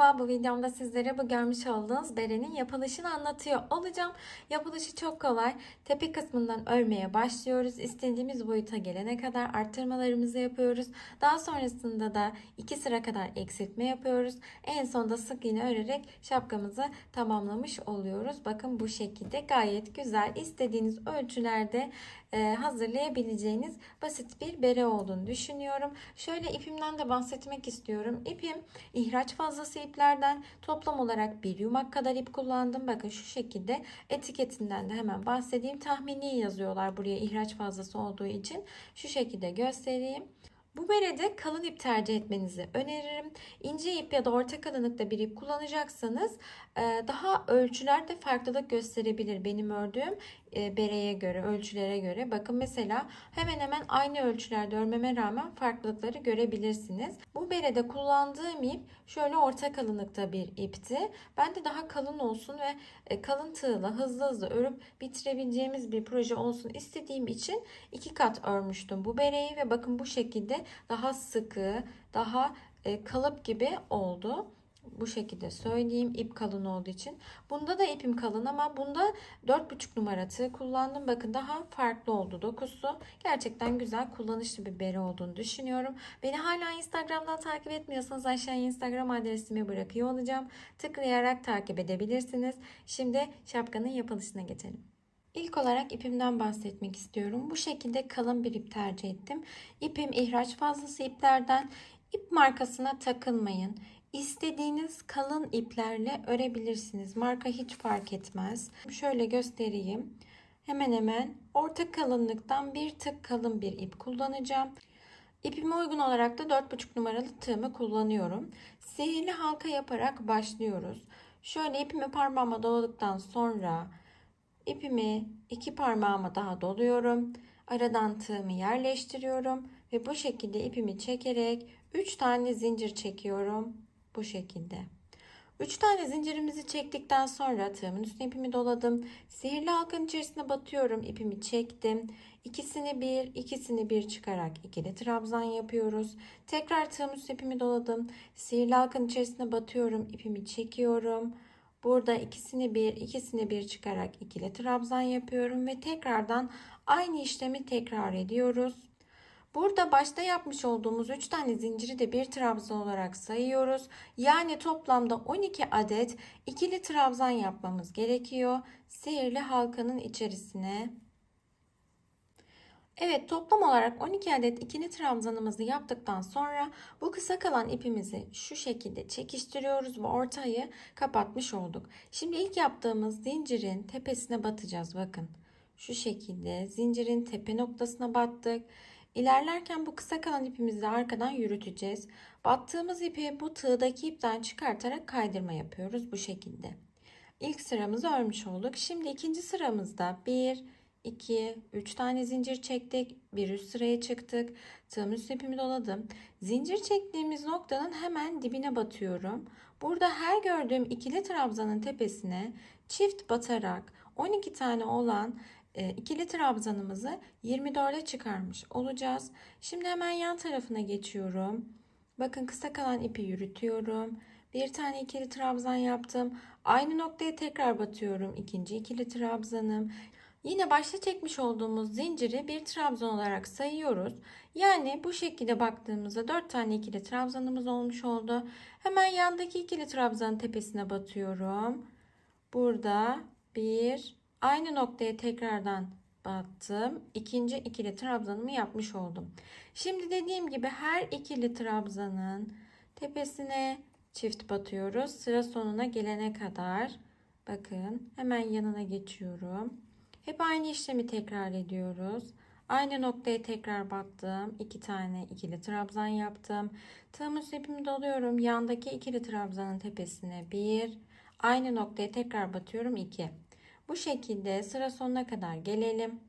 Merhaba, bu videomda sizlere bu görmüş olduğunuz berenin yapılışını anlatıyor olacağım. Yapılışı çok kolay. Tepe kısmından örmeye başlıyoruz. İstediğimiz boyuta gelene kadar arttırmalarımızı yapıyoruz. Daha sonrasında da 2 sıra kadar eksiltme yapıyoruz. En sonda sık iğne örerek şapkamızı tamamlamış oluyoruz. Bakın bu şekilde gayet güzel. İstediğiniz ölçülerde e, hazırlayabileceğiniz basit bir bere olduğunu düşünüyorum. Şöyle ipimden de bahsetmek istiyorum. İpim ihraç fazlası iplerden toplam olarak bir yumak kadar ip kullandım. Bakın şu şekilde etiketinden de hemen bahsedeyim. Tahmini yazıyorlar buraya ihraç fazlası olduğu için. Şu şekilde göstereyim. Bu berede kalın ip tercih etmenizi öneririm. İnce ip ya da orta kalınlıkta bir ip kullanacaksanız e, daha ölçülerde farklılık gösterebilir benim ördüğüm. E, bereye göre, ölçülere göre. Bakın mesela hemen hemen aynı ölçülerde örmeme rağmen farklılıkları görebilirsiniz. Bu berede kullandığım ip şöyle orta kalınlıkta bir ipti. Ben de daha kalın olsun ve e, kalın tığla hızlı hızlı örüp bitirebileceğimiz bir proje olsun istediğim için iki kat örmüştüm bu bereyi ve bakın bu şekilde daha sıkı, daha e, kalıp gibi oldu bu şekilde söyleyeyim. ip kalın olduğu için. Bunda da ipim kalın ama bunda 4,5 numara tığ kullandım. Bakın daha farklı oldu dokusu. Gerçekten güzel kullanışlı bir bere olduğunu düşünüyorum. Beni hala Instagram'dan takip etmiyorsanız aşağıya Instagram adresimi bırakıyor olacağım. Tıklayarak takip edebilirsiniz. Şimdi şapkanın yapılışına geçelim. İlk olarak ipimden bahsetmek istiyorum. Bu şekilde kalın bir ip tercih ettim. İpim ihraç fazlası iplerden. İp markasına takılmayın. İstediğiniz kalın iplerle örebilirsiniz. Marka hiç fark etmez. Şöyle göstereyim. Hemen hemen orta kalınlıktan bir tık kalın bir ip kullanacağım. İpime uygun olarak da 4,5 numaralı tığımı kullanıyorum. Sihirli halka yaparak başlıyoruz. Şöyle ipimi parmağıma doladıktan sonra ipimi iki parmağıma daha doluyorum. Aradan tığımı yerleştiriyorum ve bu şekilde ipimi çekerek 3 tane zincir çekiyorum. Bu şekilde. 3 tane zincirimizi çektikten sonra tığımın üstüne ipimi doladım. Sihirli halkanın içerisine batıyorum. İpimi çektim. İkisini bir, ikisini bir çıkarak ikili trabzan yapıyoruz. Tekrar tığımın üstüne ipimi doladım. Sihirli halkanın içerisine batıyorum. ipimi çekiyorum. Burada ikisini bir, ikisini bir çıkarak ikili trabzan yapıyorum ve tekrardan aynı işlemi tekrar ediyoruz. Burada başta yapmış olduğumuz 3 tane zinciri de bir trabzan olarak sayıyoruz. Yani toplamda 12 adet ikili trabzan yapmamız gerekiyor. Sihirli halkanın içerisine. Evet toplam olarak 12 adet ikili trabzanımızı yaptıktan sonra bu kısa kalan ipimizi şu şekilde çekiştiriyoruz ve ortayı kapatmış olduk. Şimdi ilk yaptığımız zincirin tepesine batacağız bakın. Şu şekilde zincirin tepe noktasına battık. İlerlerken bu kısa kalan ipimizi arkadan yürüteceğiz. Battığımız ipi bu tığdaki ipten çıkartarak kaydırma yapıyoruz bu şekilde. İlk sıramızı örmüş olduk. Şimdi ikinci sıramızda 1, 2, 3 tane zincir çektik. Bir üst sıraya çıktık. Tığım üst ipimi doladım. Zincir çektiğimiz noktanın hemen dibine batıyorum. Burada her gördüğüm ikili trabzanın tepesine çift batarak 12 tane olan ee, ikili trabzanımızı 24'e çıkarmış olacağız. Şimdi hemen yan tarafına geçiyorum. Bakın kısa kalan ipi yürütüyorum. Bir tane ikili trabzan yaptım. Aynı noktaya tekrar batıyorum. İkinci ikili trabzanım. Yine başta çekmiş olduğumuz zinciri bir trabzan olarak sayıyoruz. Yani bu şekilde baktığımızda 4 tane ikili trabzanımız olmuş oldu. Hemen yandaki ikili trabzan tepesine batıyorum. Burada 1 Aynı noktaya tekrardan battım. İkinci ikili trabzanımı yapmış oldum. Şimdi dediğim gibi her ikili trabzanın tepesine çift batıyoruz. Sıra sonuna gelene kadar bakın hemen yanına geçiyorum. Hep aynı işlemi tekrar ediyoruz. Aynı noktaya tekrar battım. İki tane ikili trabzan yaptım. Tığımız ipimi doluyorum. Yandaki ikili trabzanın tepesine bir. Aynı noktaya tekrar batıyorum 2. Bu şekilde sıra sonuna kadar gelelim.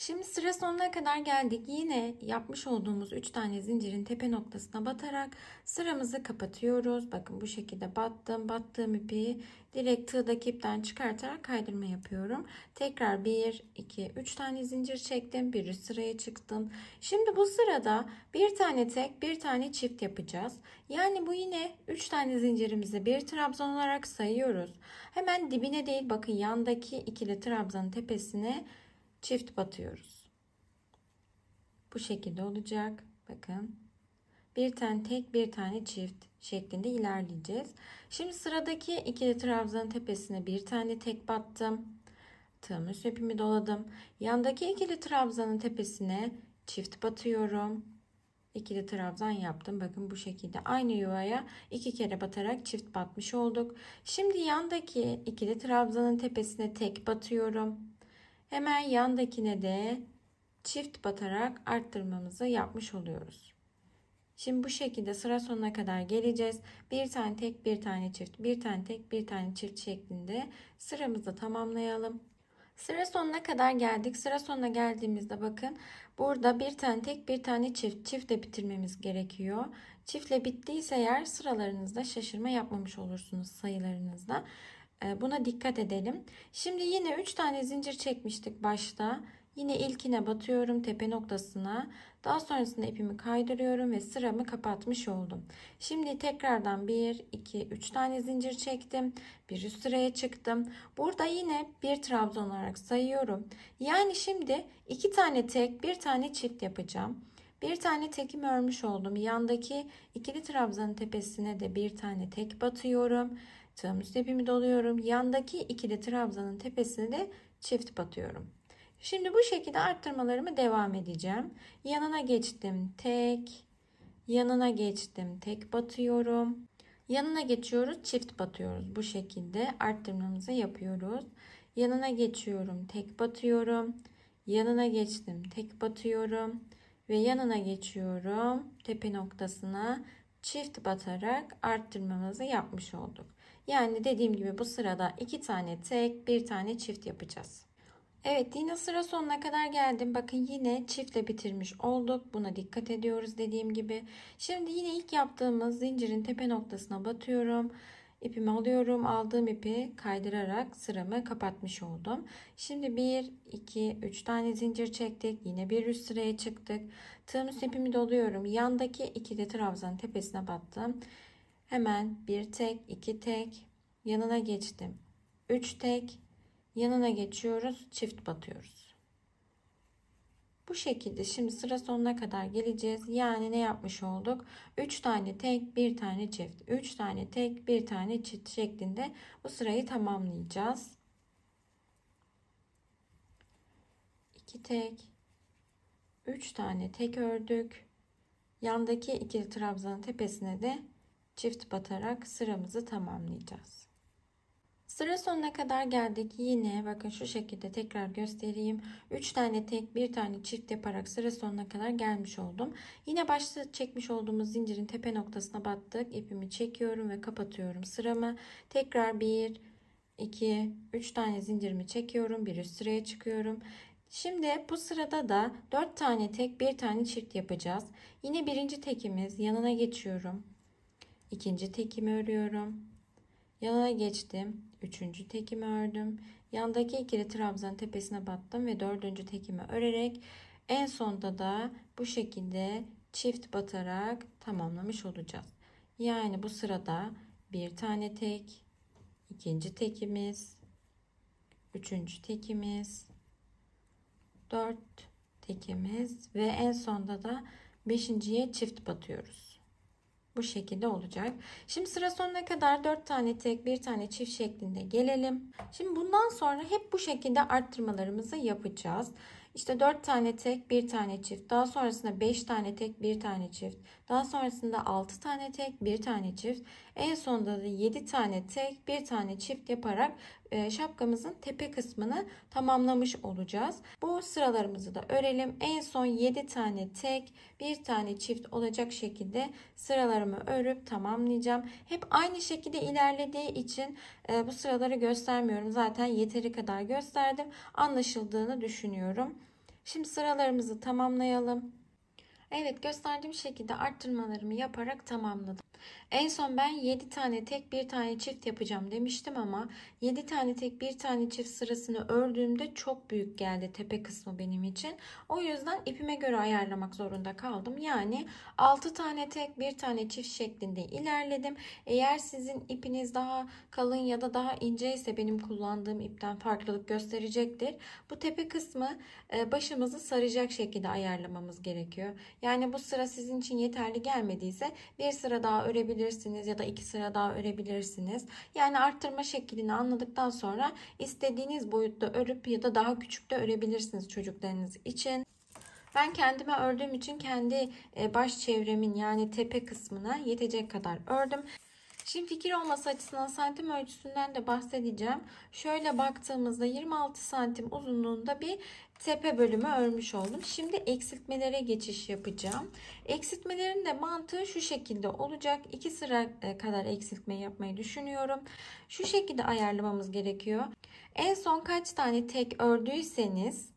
Şimdi sıra sonuna kadar geldik. Yine yapmış olduğumuz 3 tane zincirin tepe noktasına batarak sıramızı kapatıyoruz. Bakın bu şekilde battım. Battığım ipi direkt tığdaki ipten çıkartarak kaydırma yapıyorum. Tekrar 1, 2, 3 tane zincir çektim. Bir sıraya çıktım. Şimdi bu sırada bir tane tek, bir tane çift yapacağız. Yani bu yine 3 tane zincirimizi bir trabzan olarak sayıyoruz. Hemen dibine değil bakın yandaki ikili trabzanın tepesine çift batıyoruz. Bu şekilde olacak. Bakın. Bir tane tek bir tane çift şeklinde ilerleyeceğiz. Şimdi sıradaki ikili trabzanın tepesine bir tane tek battım. Tığım üst ipimi doladım. Yandaki ikili trabzanın tepesine çift batıyorum. İkili trabzan yaptım. Bakın bu şekilde aynı yuvaya iki kere batarak çift batmış olduk. Şimdi yandaki ikili trabzanın tepesine tek batıyorum. Hemen yandakine de çift batarak arttırmamızı yapmış oluyoruz. Şimdi bu şekilde sıra sonuna kadar geleceğiz. Bir tane tek, bir tane çift, bir tane tek, bir tane çift şeklinde sıramızı tamamlayalım. Sıra sonuna kadar geldik. Sıra sonuna geldiğimizde bakın burada bir tane tek bir tane çift çiftle bitirmemiz gerekiyor. Çiftle bittiyse eğer sıralarınızda şaşırma yapmamış olursunuz sayılarınızda. Ee, buna dikkat edelim. Şimdi yine 3 tane zincir çekmiştik başta. Yine ilkine batıyorum tepe noktasına. Daha sonrasında ipimi kaydırıyorum ve sıramı kapatmış oldum. Şimdi tekrardan 1, 2, 3 tane zincir çektim. Bir üst sıraya çıktım. Burada yine bir trabzan olarak sayıyorum. Yani şimdi 2 tane tek, bir tane çift yapacağım. Bir tane tekim örmüş oldum. Yandaki ikili trabzanın tepesine de bir tane tek batıyorum yaptım. İpimi doluyorum. Yandaki ikili trabzanın tepesini de çift batıyorum. Şimdi bu şekilde arttırmalarımı devam edeceğim. Yanına geçtim. Tek. Yanına geçtim. Tek batıyorum. Yanına geçiyoruz. Çift batıyoruz. Bu şekilde arttırmamızı yapıyoruz. Yanına geçiyorum. Tek batıyorum. Yanına geçtim. Tek batıyorum. Ve yanına geçiyorum. Tepe noktasına çift batarak arttırmamızı yapmış olduk. Yani dediğim gibi bu sırada iki tane tek bir tane çift yapacağız. Evet yine sıra sonuna kadar geldim. Bakın yine çiftle bitirmiş olduk. Buna dikkat ediyoruz dediğim gibi. Şimdi yine ilk yaptığımız zincirin tepe noktasına batıyorum. İpimi alıyorum. Aldığım ipi kaydırarak sıramı kapatmış oldum. Şimdi 1, 2, 3 tane zincir çektik. Yine bir üst sıraya çıktık. Tığım ipimi doluyorum. Yandaki de trabzanın tepesine battım. Hemen bir tek, iki tek yanına geçtim. Üç tek yanına geçiyoruz, çift batıyoruz. Bu şekilde şimdi sıra sonuna kadar geleceğiz. Yani ne yapmış olduk? 3 tane tek, bir tane çift. 3 tane tek, bir tane çift şeklinde bu sırayı tamamlayacağız. 2 tek, 3 tane tek ördük. Yandaki ikili trabzanın tepesine de çift batarak sıramızı tamamlayacağız. Sıra sonuna kadar geldik. Yine bakın şu şekilde tekrar göstereyim. 3 tane tek, bir tane çift yaparak sıra sonuna kadar gelmiş oldum. Yine başta çekmiş olduğumuz zincirin tepe noktasına battık. İpimi çekiyorum ve kapatıyorum sıramı. Tekrar 1 2 3 tane zincirimi çekiyorum. Bir üst sıraya çıkıyorum. Şimdi bu sırada da 4 tane tek, bir tane çift yapacağız. Yine birinci tekimiz yanına geçiyorum ikinci tekimi örüyorum. Yanına geçtim. Üçüncü tekimi ördüm. Yandaki ikili trabzan tepesine battım ve dördüncü tekimi örerek en sonda da bu şekilde çift batarak tamamlamış olacağız. Yani bu sırada bir tane tek, ikinci tekimiz, üçüncü tekimiz, dört tekimiz ve en sonda da beşinciye çift batıyoruz bu şekilde olacak. Şimdi sıra sonuna kadar 4 tane tek bir tane çift şeklinde gelelim. Şimdi bundan sonra hep bu şekilde arttırmalarımızı yapacağız. İşte 4 tane tek, 1 tane çift. Daha sonrasında 5 tane tek, 1 tane çift. Daha sonrasında 6 tane tek, 1 tane çift. En sonunda da 7 tane tek, 1 tane çift yaparak e, şapkamızın tepe kısmını tamamlamış olacağız. Bu sıralarımızı da örelim. En son 7 tane tek, bir tane çift olacak şekilde sıralarımı örüp tamamlayacağım. Hep aynı şekilde ilerlediği için e, bu sıraları göstermiyorum. Zaten yeteri kadar gösterdim. Anlaşıldığını düşünüyorum. Şimdi sıralarımızı tamamlayalım. Evet gösterdiğim şekilde arttırmalarımı yaparak tamamladım. En son ben 7 tane tek bir tane çift yapacağım demiştim ama 7 tane tek bir tane çift sırasını ördüğümde çok büyük geldi tepe kısmı benim için. O yüzden ipime göre ayarlamak zorunda kaldım. Yani 6 tane tek bir tane çift şeklinde ilerledim. Eğer sizin ipiniz daha kalın ya da daha ince ise benim kullandığım ipten farklılık gösterecektir. Bu tepe kısmı e, başımızı saracak şekilde ayarlamamız gerekiyor. Yani bu sıra sizin için yeterli gelmediyse bir sıra daha örebilirsiniz ya da iki sıra daha örebilirsiniz. Yani arttırma şeklini anladıktan sonra istediğiniz boyutta örüp ya da daha küçük de örebilirsiniz çocuklarınız için. Ben kendime ördüğüm için kendi e, baş çevremin yani tepe kısmına yetecek kadar ördüm. Şimdi fikir olması açısından santim ölçüsünden de bahsedeceğim. Şöyle baktığımızda 26 santim uzunluğunda bir tepe bölümü örmüş oldum. Şimdi eksiltmelere geçiş yapacağım. Eksiltmelerin de mantığı şu şekilde olacak. 2 sıra e, kadar eksiltme yapmayı düşünüyorum. Şu şekilde ayarlamamız gerekiyor. En son kaç tane tek ördüyseniz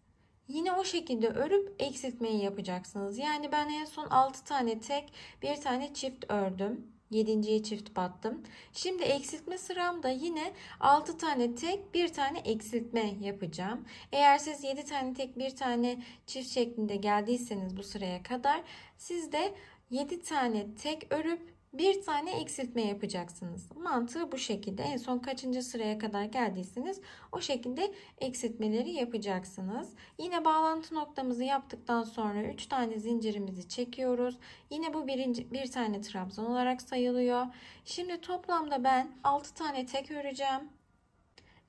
Yine o şekilde örüp eksiltmeyi yapacaksınız. Yani ben en son 6 tane tek, bir tane çift ördüm. 7.ye çift battım. Şimdi eksiltme sıramda yine 6 tane tek bir tane eksiltme yapacağım. Eğer siz 7 tane tek bir tane çift şeklinde geldiyseniz bu sıraya kadar siz de 7 tane tek örüp bir tane eksiltme yapacaksınız. Mantığı bu şekilde. En son kaçıncı sıraya kadar geldiyseniz o şekilde eksiltmeleri yapacaksınız. Yine bağlantı noktamızı yaptıktan sonra 3 tane zincirimizi çekiyoruz. Yine bu birinci, bir tane trabzan olarak sayılıyor. Şimdi toplamda ben 6 tane tek öreceğim.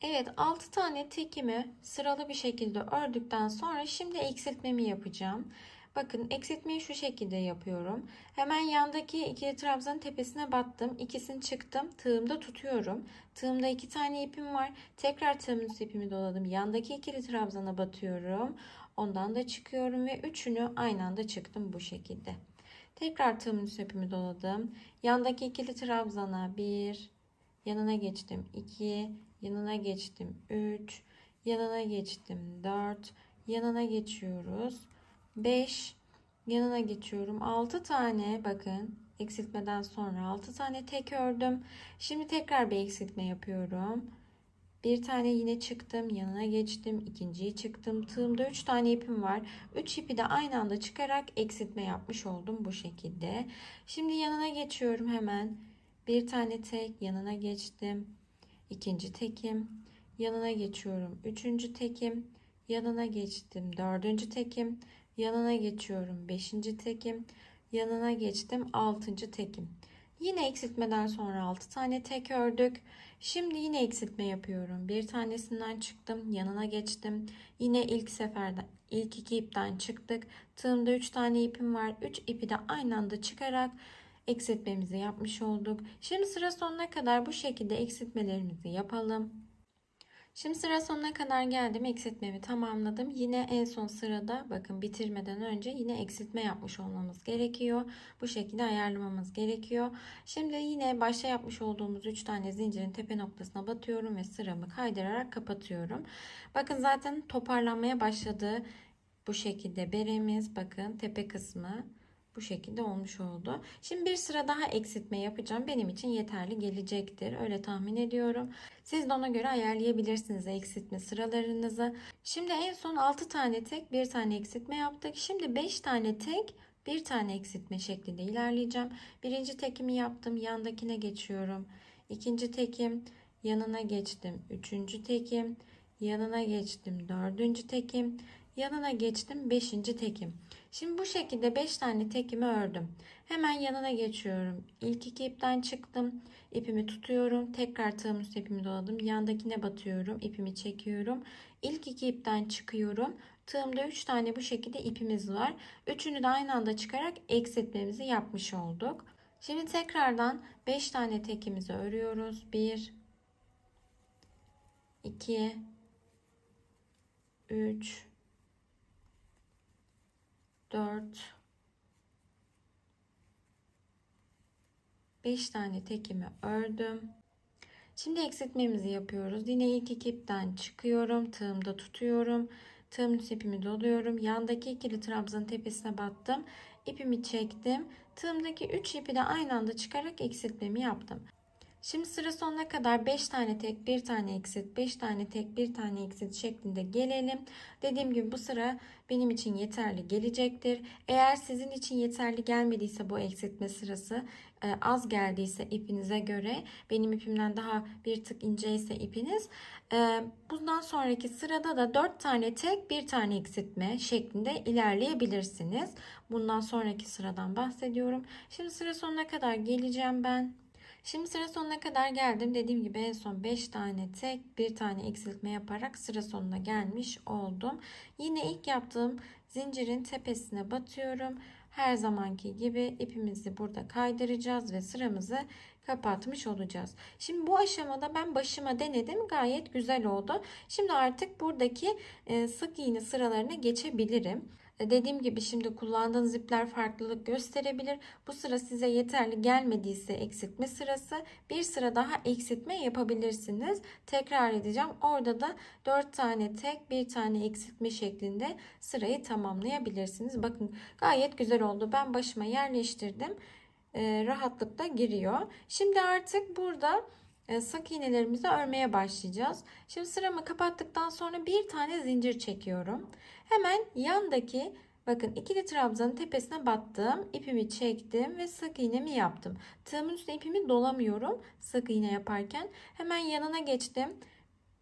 Evet 6 tane tekimi sıralı bir şekilde ördükten sonra şimdi eksiltmemi yapacağım. Bakın eksiltmeyi şu şekilde yapıyorum. Hemen yandaki ikili trabzanın tepesine battım. İkisini çıktım. Tığımda tutuyorum. Tığımda iki tane ipim var. Tekrar tığımın ipimi doladım. Yandaki ikili trabzana batıyorum. Ondan da çıkıyorum ve üçünü aynı anda çıktım bu şekilde. Tekrar tığımın ipimi doladım. Yandaki ikili trabzana bir, yanına geçtim iki yanına geçtim üç yanına geçtim dört yanına geçiyoruz. 5 yanına geçiyorum. 6 tane bakın eksiltmeden sonra 6 tane tek ördüm. Şimdi tekrar bir eksiltme yapıyorum. Bir tane yine çıktım, yanına geçtim, ikinciyi çıktım. Tığımda 3 tane ipim var. 3 ipi de aynı anda çıkarak eksiltme yapmış oldum bu şekilde. Şimdi yanına geçiyorum hemen. Bir tane tek, yanına geçtim. ikinci tekim, yanına geçiyorum. Üçüncü tekim, yanına geçtim. Dördüncü tekim, Yanına geçiyorum. Beşinci tekim. Yanına geçtim. Altıncı tekim. Yine eksiltmeden sonra 6 tane tek ördük. Şimdi yine eksiltme yapıyorum. Bir tanesinden çıktım, yanına geçtim. Yine ilk seferde ilk iki ipten çıktık. Tığımda 3 tane ipim var. 3 ipi de aynı anda çıkarak eksiltmemizi yapmış olduk. Şimdi sıra sonuna kadar bu şekilde eksiltmelerimizi yapalım. Şimdi sıra sonuna kadar geldim. Eksiltmemi tamamladım. Yine en son sırada bakın bitirmeden önce yine eksiltme yapmış olmamız gerekiyor. Bu şekilde ayarlamamız gerekiyor. Şimdi yine başta yapmış olduğumuz 3 tane zincirin tepe noktasına batıyorum ve sıramı kaydırarak kapatıyorum. Bakın zaten toparlanmaya başladı. Bu şekilde beremiz bakın tepe kısmı bu şekilde olmuş oldu. Şimdi bir sıra daha eksiltme yapacağım. Benim için yeterli gelecektir. Öyle tahmin ediyorum. Siz de ona göre ayarlayabilirsiniz eksiltme sıralarınızı. Şimdi en son 6 tane tek, bir tane eksiltme yaptık. Şimdi 5 tane tek, bir tane eksiltme şeklinde ilerleyeceğim. Birinci tekimi yaptım. Yandakine geçiyorum. İkinci tekim yanına geçtim. Üçüncü tekim yanına geçtim. Dördüncü tekim Yanına geçtim 5. tekim. Şimdi bu şekilde 5 tane tekimi ördüm. Hemen yanına geçiyorum. İlk iki ipten çıktım. İpimi tutuyorum. Tekrar tığım üstü ipimi doladım. Yandakine batıyorum. İpimi çekiyorum. İlk iki ipten çıkıyorum. Tığımda 3 tane bu şekilde ipimiz var. Üçünü de aynı anda çıkarak eksiltmemizi yapmış olduk. Şimdi tekrardan 5 tane tekimizi örüyoruz. 1 2 3 4 5 tane tekimi ördüm. Şimdi eksiltmemizi yapıyoruz. Yine ilk iki ipten çıkıyorum. Tığımda tutuyorum. Tığım ipimi doluyorum. Yandaki ikili trabzanın tepesine battım. İpimi çektim. Tığımdaki 3 ipi de aynı anda çıkarak eksiltmemi yaptım. Şimdi sıra sonuna kadar 5 tane tek, 1 tane eksit, 5 tane tek, 1 tane eksit şeklinde gelelim. Dediğim gibi bu sıra benim için yeterli gelecektir. Eğer sizin için yeterli gelmediyse bu eksiltme sırası e, az geldiyse ipinize göre benim ipimden daha bir tık ince ise ipiniz e, bundan sonraki sırada da 4 tane tek bir tane eksiltme şeklinde ilerleyebilirsiniz. Bundan sonraki sıradan bahsediyorum. Şimdi sıra sonuna kadar geleceğim ben. Şimdi sıra sonuna kadar geldim. Dediğim gibi en son 5 tane tek bir tane eksiltme yaparak sıra sonuna gelmiş oldum. Yine ilk yaptığım zincirin tepesine batıyorum. Her zamanki gibi ipimizi burada kaydıracağız ve sıramızı kapatmış olacağız. Şimdi bu aşamada ben başıma denedim. Gayet güzel oldu. Şimdi artık buradaki e, sık iğne sıralarına geçebilirim. E, dediğim gibi şimdi kullandığınız ipler farklılık gösterebilir. Bu sıra size yeterli gelmediyse eksiltme sırası bir sıra daha eksiltme yapabilirsiniz. Tekrar edeceğim. Orada da 4 tane tek bir tane eksiltme şeklinde sırayı tamamlayabilirsiniz. Bakın gayet güzel oldu. Ben başıma yerleştirdim. Ee, rahatlıkla giriyor. Şimdi artık burada e, sık iğnelerimizi örmeye başlayacağız. Şimdi sıramı kapattıktan sonra bir tane zincir çekiyorum. Hemen yandaki bakın ikili trabzanın tepesine battım. ipimi çektim ve sık iğnemi yaptım. Tığımın üstüne ipimi dolamıyorum sık iğne yaparken. Hemen yanına geçtim.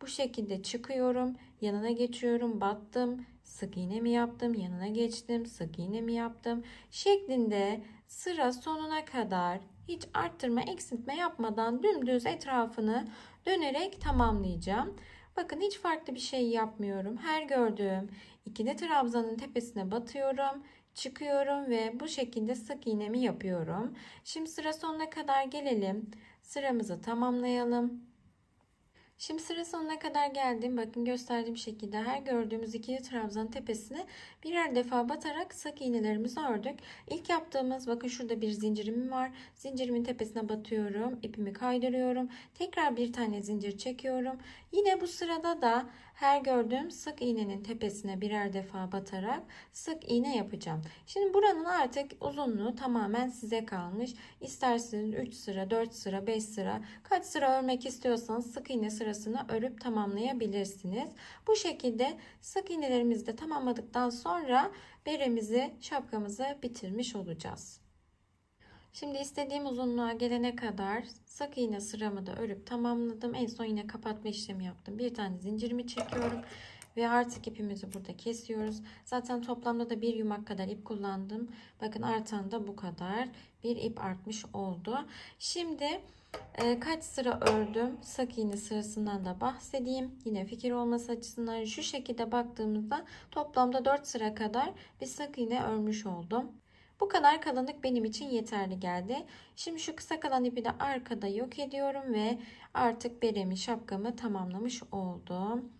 Bu şekilde çıkıyorum. Yanına geçiyorum. Battım. Sık iğne mi yaptım? Yanına geçtim. Sık iğne mi yaptım? Şeklinde sıra sonuna kadar hiç arttırma eksiltme yapmadan dümdüz etrafını dönerek tamamlayacağım. Bakın hiç farklı bir şey yapmıyorum. Her gördüğüm İkili trabzanın tepesine batıyorum. Çıkıyorum ve bu şekilde sık iğnemi yapıyorum. Şimdi sıra sonuna kadar gelelim. Sıramızı tamamlayalım. Şimdi sıra sonuna kadar geldim. Bakın gösterdiğim şekilde her gördüğümüz ikili trabzanın tepesine birer defa batarak sık iğnelerimizi ördük. İlk yaptığımız bakın şurada bir zincirim var. Zincirimin tepesine batıyorum. ipimi kaydırıyorum. Tekrar bir tane zincir çekiyorum. Yine bu sırada da her gördüğüm sık iğnenin tepesine birer defa batarak sık iğne yapacağım. Şimdi buranın artık uzunluğu tamamen size kalmış. İsterseniz 3 sıra, 4 sıra, 5 sıra kaç sıra örmek istiyorsanız sık iğne sırasını örüp tamamlayabilirsiniz. Bu şekilde sık iğnelerimizi de tamamladıktan sonra beremizi, şapkamızı bitirmiş olacağız. Şimdi istediğim uzunluğa gelene kadar sık iğne sıramı da örüp tamamladım. En son yine kapatma işlemi yaptım. Bir tane zincirimi çekiyorum ve artık ipimizi burada kesiyoruz. Zaten toplamda da bir yumak kadar ip kullandım. Bakın artan da bu kadar bir ip artmış oldu. Şimdi e, kaç sıra ördüm? Sak iğne sırasından da bahsedeyim. Yine fikir olması açısından şu şekilde baktığımızda toplamda 4 sıra kadar bir sak iğne örmüş oldum. Bu kadar kalınlık benim için yeterli geldi. Şimdi şu kısa kalan ipi de arkada yok ediyorum ve artık beremi şapkamı tamamlamış oldum.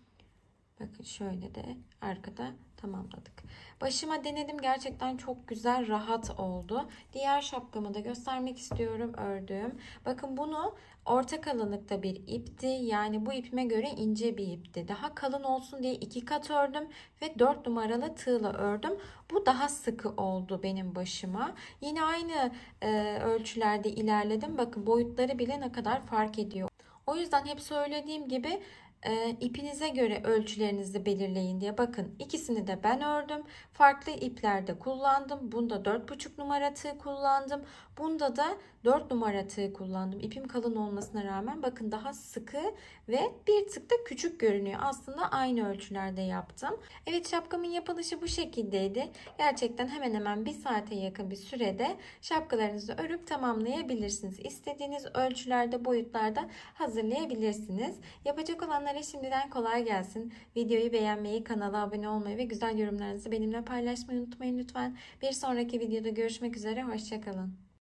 Bakın şöyle de arkada tamamladık. Başıma denedim gerçekten çok güzel rahat oldu. Diğer şapkamı da göstermek istiyorum ördüğüm. Bakın bunu orta kalınlıkta bir ipti. Yani bu ipime göre ince bir ipti. Daha kalın olsun diye iki kat ördüm ve dört numaralı tığla ördüm. Bu daha sıkı oldu benim başıma. Yine aynı e, ölçülerde ilerledim. Bakın boyutları bile ne kadar fark ediyor. O yüzden hep söylediğim gibi e, ipinize göre ölçülerinizi belirleyin diye bakın ikisini de ben ördüm farklı iplerde kullandım bunda 4,5 numara tığ kullandım bunda da 4 numara tığ kullandım ipim kalın olmasına rağmen bakın daha sıkı ve bir tık da küçük görünüyor aslında aynı ölçülerde yaptım evet şapkamın yapılışı bu şekildeydi gerçekten hemen hemen bir saate yakın bir sürede şapkalarınızı örüp tamamlayabilirsiniz istediğiniz ölçülerde boyutlarda hazırlayabilirsiniz yapacak olanlar Bakanlara şimdiden kolay gelsin. Videoyu beğenmeyi, kanala abone olmayı ve güzel yorumlarınızı benimle paylaşmayı unutmayın lütfen. Bir sonraki videoda görüşmek üzere, hoşçakalın.